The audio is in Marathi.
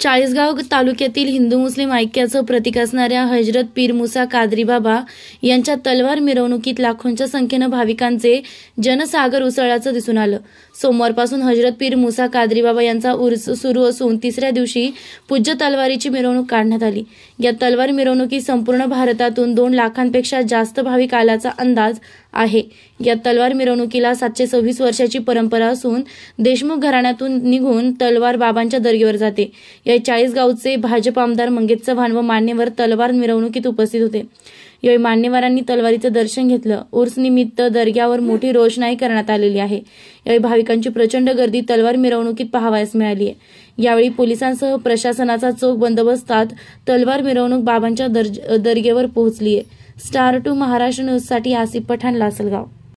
चाळीसगाव तालुक्यातील हिंदू मुस्लिम ऐक्याचं प्रतीक असणाऱ्या हजरत पीर मुसा कादरी बाबा यांच्या तलवार मिरवणुकीत लाखोंच्या संख्येनं भाविकांचे जनसागर उसळल्याचं दिसून आलं सोमवारपासून हजरत पीर मुसा कादरी बाबा यांचा उर्स सुरू असून तिसऱ्या दिवशी पूज्य तलवारीची मिरवणूक काढण्यात आली या तलवार मिरवणुकी संपूर्ण भारतातून दोन लाखांपेक्षा जास्त भाविक आल्याचा अंदाज आहे या तलवार मिरवणुकीला सातशे सव्वीस वर्षाची परंपरा असून देशमुख घराण्यातून निघून तलवार बाबांच्या दर्गेवर जाते या चाळीसगावचे भाजप आमदार मंगेश चव्हाण व मान्यवर तलवार मिरवणुकीत उपस्थित होते यावेळी मान्यवरांनी तलवारीचं दर्शन घेतलं निमित्त दर्ग्यावर मोठी रोषणाई करण्यात आलेली आहे यावेळी भाविकांची प्रचंड गर्दी तलवार मिरवणुकीत पाहावयास मिळाली आहे यावेळी पोलिसांसह प्रशासनाचा चोख बंदोबस्तात तलवार मिरवणूक बाबांच्या दर्गेवर पोहोचली आहे स्टार टू महाराष्ट्र न्यूजसाठी आसिफ पठाण लासलगाव